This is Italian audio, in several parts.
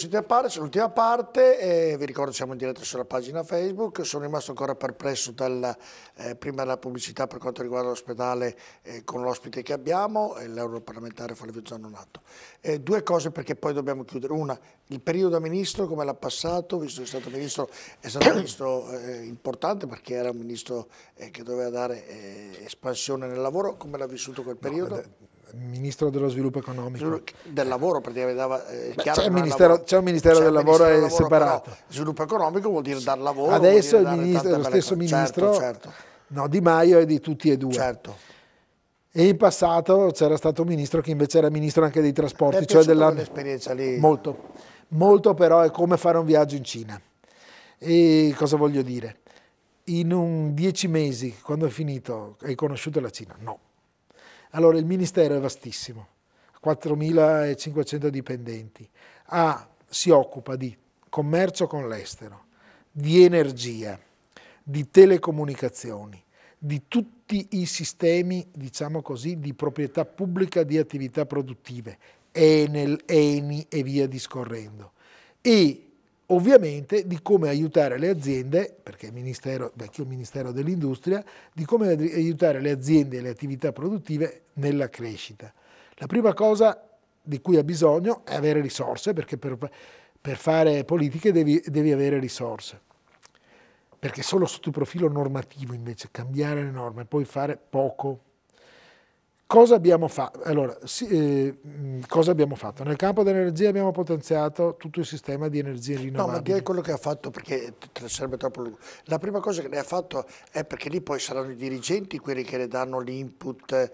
Siete a c'è l'ultima parte, eh, vi ricordo siamo in diretta sulla pagina Facebook, sono rimasto ancora perplesso dal, eh, prima della pubblicità per quanto riguarda l'ospedale eh, con l'ospite che abbiamo, l'europarlamentare Flavio Zannonato. Eh, due cose perché poi dobbiamo chiudere, una, il periodo da ministro come l'ha passato, visto che è stato ministro, è stato un ministro eh, importante perché era un ministro eh, che doveva dare espansione nel lavoro, come l'ha vissuto quel periodo? No, ministro dello sviluppo economico. Del lavoro praticamente dava... Eh, Beh, c'è, il ministero, lavoro, c'è, un ministero c'è del lavoro, ministero lavoro separato. sviluppo economico vuol dire dar lavoro. Adesso dire ministro, lo stesso cose. Certo, ministro certo, certo. No, Di Maio è di tutti e due. Certo. E in passato c'era stato un ministro che invece era ministro anche dei trasporti, cioè della... un'esperienza lì. Molto, molto però è come fare un viaggio in Cina. E cosa voglio dire? In un dieci mesi, quando è finito, hai conosciuto la Cina? No allora il Ministero è vastissimo, 4.500 dipendenti, ha, si occupa di commercio con l'estero, di energia, di telecomunicazioni, di tutti i sistemi, diciamo così, di proprietà pubblica di attività produttive, Enel, Eni e via discorrendo. E ovviamente di come aiutare le aziende, perché il Ministero, vecchio Ministero dell'Industria, di come aiutare le aziende e le attività produttive nella crescita. La prima cosa di cui ha bisogno è avere risorse, perché per, per fare politiche devi, devi avere risorse. Perché solo sotto il profilo normativo invece, cambiare le norme, puoi fare poco Cosa abbiamo, allora, sì, eh, cosa abbiamo, fatto? Nel campo dell'energia abbiamo potenziato tutto il sistema di energie rinnovabili. No, ma direi quello che ha fatto perché sarebbe troppo lungo. La prima cosa che lei ha fatto è perché lì poi saranno i dirigenti quelli che le danno l'input eh,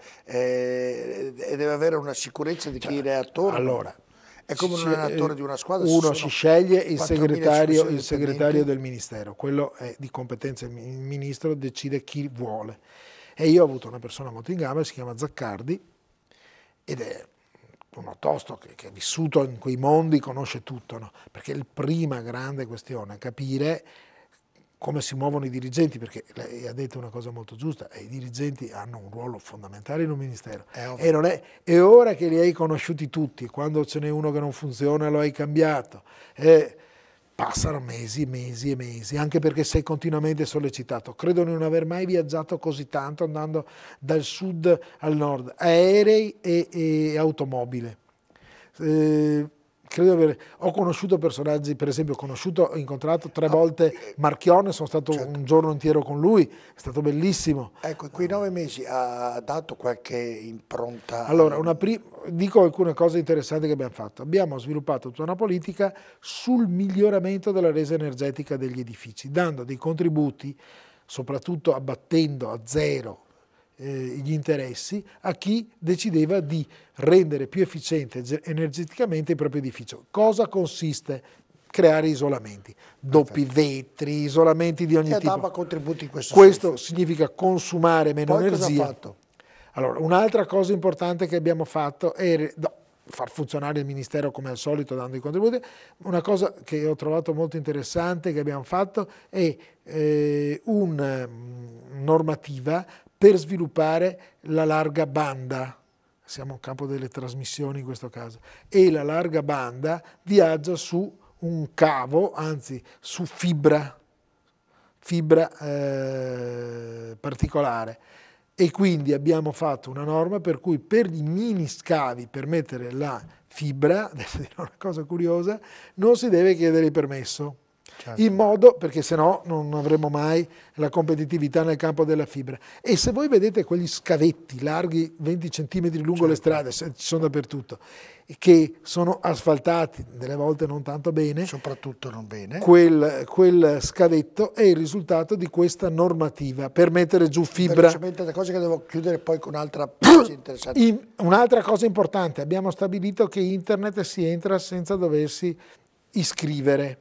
e deve avere una sicurezza di cioè, chi cioè, le è attorno. Allora, è come un allenatore di una squadra. Uno si sceglie il segretario, il segretario del ministero, quello è di competenza, il ministro decide chi vuole e io ho avuto una persona molto in gamba, si chiama Zaccardi, ed è uno tosto che, che, è vissuto in quei mondi, conosce tutto, no? perché la prima grande questione è capire come si muovono i dirigenti, perché lei ha detto una cosa molto giusta, i dirigenti hanno un ruolo fondamentale in un ministero. È e non è, è ora che li hai conosciuti tutti, quando ce n'è uno che non funziona lo hai cambiato. E, passano mesi, mesi e mesi, anche perché sei continuamente sollecitato. Credo di non aver mai viaggiato così tanto andando dal sud al nord, aerei e, e automobile. Eh, credo di che ho conosciuto personaggi, per esempio ho conosciuto, ho incontrato tre ah, volte eh, Marchione, sono stato certo. un giorno intero con lui, è stato bellissimo. Ecco, quei nove mesi ha dato qualche impronta? Allora, dico alcune cose interessanti che abbiamo fatto. Abbiamo sviluppato tutta una politica sul miglioramento della resa energetica degli edifici, dando dei contributi, soprattutto abbattendo a zero eh, gli interessi a chi decideva di rendere più efficiente energeticamente il proprio edificio. Cosa consiste? Creare isolamenti, doppi vetri, isolamenti di ogni e tipo. contributi in questo Questo senso. significa consumare meno Poi energia. Allora, un'altra cosa importante che abbiamo fatto è no, far funzionare il Ministero come al solito dando i contributi. Una cosa che ho trovato molto interessante che abbiamo fatto è eh, una mm, normativa per sviluppare la larga banda, siamo al campo delle trasmissioni in questo caso, e la larga banda viaggia su un cavo, anzi su fibra, fibra eh, particolare. E quindi abbiamo fatto una norma per cui per i mini scavi per mettere la fibra, adesso dirò una cosa curiosa, non si deve chiedere il permesso certo. in modo perché se no non avremo mai la competitività nel campo della fibra. E se voi vedete quegli scavetti larghi 20 cm lungo certo. le strade, ci sono dappertutto, che sono asfaltati, delle volte non tanto bene, soprattutto non bene, quel, quel scavetto è il risultato di questa normativa per mettere giù fibra. Velocemente le cose che devo chiudere poi con un'altra interessante. In, un'altra cosa importante, abbiamo stabilito che internet si entra senza doversi iscrivere.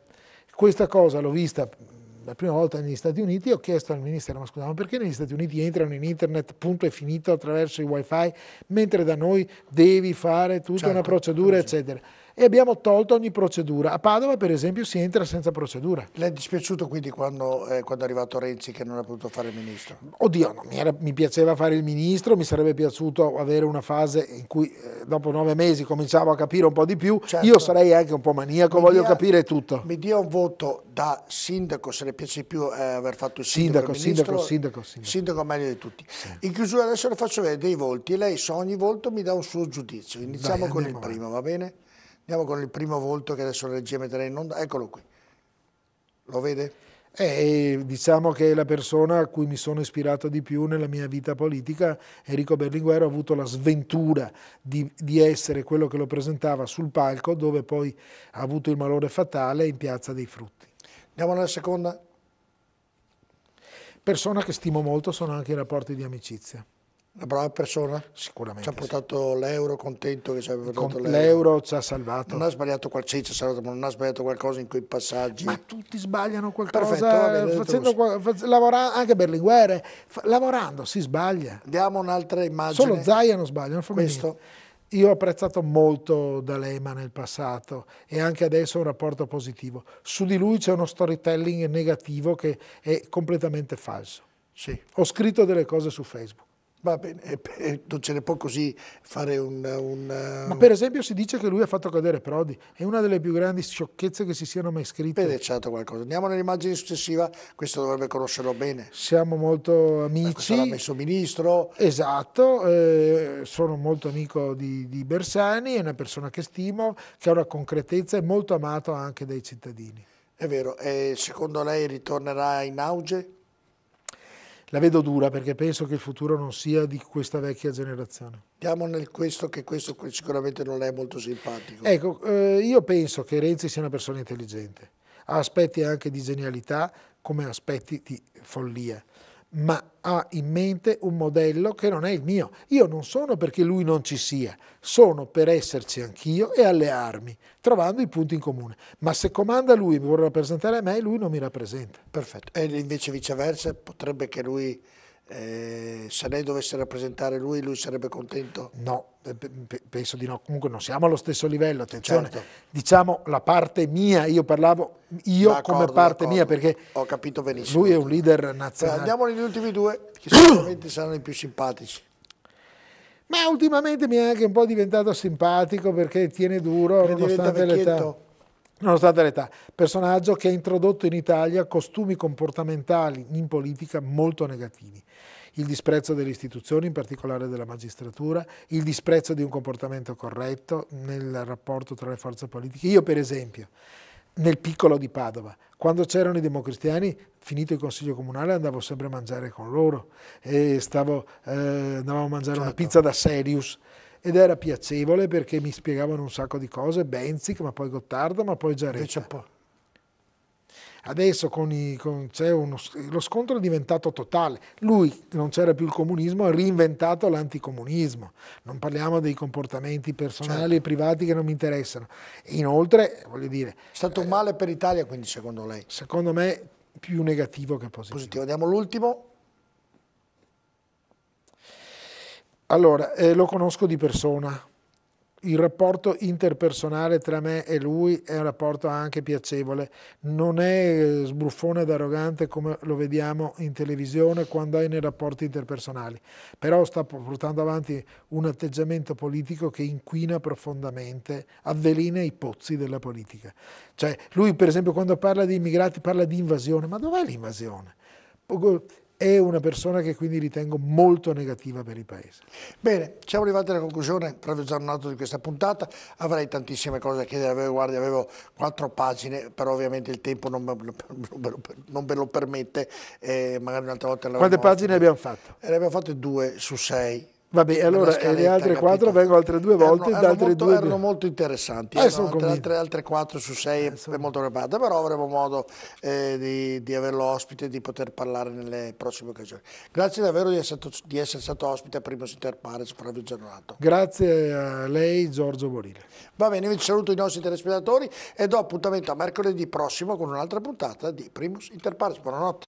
Questa cosa l'ho vista mm, la prima volta negli Stati Uniti e ho chiesto al ministero, ma scusa, ma perché negli Stati Uniti entrano in internet, punto e finito, attraverso il wifi, mentre da noi devi fare tutta certo, una procedura, così. eccetera e abbiamo tolto ogni procedura. A Padova per esempio si entra senza procedura. Le è dispiaciuto quindi quando, eh, quando è arrivato Renzi che non ha potuto fare il ministro? Oddio, no, mi, era, mi, piaceva fare il ministro, mi sarebbe piaciuto avere una fase in cui eh, dopo nove mesi cominciavo a capire un po' di più. Certo. Io sarei anche un po' maniaco, mi voglio dia, capire tutto. Mi dia un voto da sindaco, se le piace più eh, aver fatto il sindaco. Sindaco, sindaco, sindaco, sindaco. Sindaco meglio di tutti. Sì. In chiusura adesso le faccio vedere dei volti e lei su ogni volto mi dà un suo giudizio. Iniziamo Dai, con il primo, va bene? Andiamo con il primo volto che adesso la regia metterà in onda. Eccolo qui. Lo vede? Eh, diciamo che è la persona a cui mi sono ispirato di più nella mia vita politica, Enrico Berlinguer, ha avuto la sventura di, di, essere quello che lo presentava sul palco, dove poi ha avuto il malore fatale in Piazza dei Frutti. Andiamo alla seconda. Persona che stimo molto, sono anche i rapporti di amicizia. Una brava persona. Sicuramente. Ci ha portato sì. l'euro, contento che ci aveva portato l'euro. L'euro ci ha salvato. Non ha sbagliato qualcosa, ci ha salvato, ma non ha sbagliato qualcosa in quei passaggi. Ma tutti sbagliano qualcosa. Perfetto, va bene, lavora, anche Berlinguer, lavorando si sbaglia. Diamo un'altra immagine. Solo Zaia non sbaglia, non Questo. Io ho apprezzato molto D'Alema nel passato e anche adesso un rapporto positivo. Su di lui c'è uno storytelling negativo che è completamente falso. Sì. Ho scritto delle cose su Facebook Va bene, eh, non ce ne può così fare un, un, eh, Ma per esempio si dice che lui ha fatto cadere Prodi, è una delle più grandi sciocchezze che si siano mai scritte. è certo qualcosa. Andiamo nell'immagine successiva, questo dovrebbe conoscerlo bene. Siamo molto amici. Ha ecco, messo ministro. Esatto, eh, sono molto amico di, di Bersani, è una persona che stimo, che ha una concretezza e molto amato anche dai cittadini. È vero, e secondo lei ritornerà in auge? la vedo dura perché penso che il futuro non sia di questa vecchia generazione. Andiamo nel questo che questo sicuramente non è molto simpatico. Ecco, eh, io penso che Renzi sia una persona intelligente, ha aspetti anche di genialità come aspetti di follia ma ha in mente un modello che non è il mio. Io non sono perché lui non ci sia, sono per esserci anch'io e allearmi, trovando i punti in comune. Ma se comanda lui e mi vuole rappresentare a me, lui non mi rappresenta. Perfetto. E invece viceversa potrebbe che lui eh, se lei dovesse rappresentare lui, lui sarebbe contento? No, eh, penso di no. Comunque non siamo allo stesso livello, attenzione. Certo. Diciamo la parte mia, io parlavo io come parte mia perché ho capito benissimo. Lui è un leader nazionale. Andiamo negli ultimi due, che sicuramente saranno i più simpatici. Ma ultimamente mi è anche un po' diventato simpatico perché tiene duro, perché nonostante l'età nonostante l'età, personaggio che ha introdotto in Italia costumi comportamentali in politica molto negativi. Il disprezzo delle istituzioni, in particolare della magistratura, il disprezzo di un comportamento corretto nel rapporto tra le forze politiche. Io, per esempio, nel piccolo di Padova, quando c'erano i democristiani, finito il consiglio comunale andavo sempre a mangiare con loro e stavo, eh, andavo a mangiare certo. una pizza da Serius ed era piacevole perché mi spiegavano un sacco di cose, Benzic, ma poi Gottardo, ma poi Giaretta. Adesso con i, con, uno, lo scontro è diventato totale. Lui, non c'era più il comunismo, ha reinventato l'anticomunismo. Non parliamo dei comportamenti personali certo. e privati che non mi interessano. E inoltre, voglio dire... È stato un eh, male per l'Italia, quindi, secondo lei? Secondo me, più negativo che positivo. Positivo. Andiamo all'ultimo. Allora, eh, lo conosco di persona. Il rapporto interpersonale tra me e lui è un rapporto anche piacevole, non è eh, sbruffone ed arrogante come lo vediamo in televisione quando è nei rapporti interpersonali, però sta portando avanti un atteggiamento politico che inquina profondamente, avvelina i pozzi della politica. Cioè, lui per esempio quando parla di immigrati parla di invasione, ma dov'è l'invasione? è una persona che quindi ritengo molto negativa per il Paese. Bene, siamo arrivati alla conclusione, proprio Zannato, di questa puntata. Avrei tantissime cose da chiedere a guardi, avevo quattro pagine, però ovviamente il tempo non me lo, non me lo permette, eh, magari un'altra volta... Quante pagine fatto. abbiamo fatto? Eh, ne abbiamo fatte due su sei, Vabbè, allora e eh, le altre capito? quattro vengono altre due volte. Erano, erano, molto, due... erano molto, interessanti, eh, erano altre, altre, altre, quattro su sei eh, è molto preparata, però avremo modo eh, di, di, averlo ospite e di poter parlare nelle prossime occasioni. Grazie davvero di essere, di essere stato ospite a Primus Interpares, Flavio Giornato. Grazie a lei Giorgio Borile. Va bene, vi saluto i nostri telespettatori e do appuntamento a mercoledì prossimo con un'altra puntata di Primus Interpares. Buonanotte.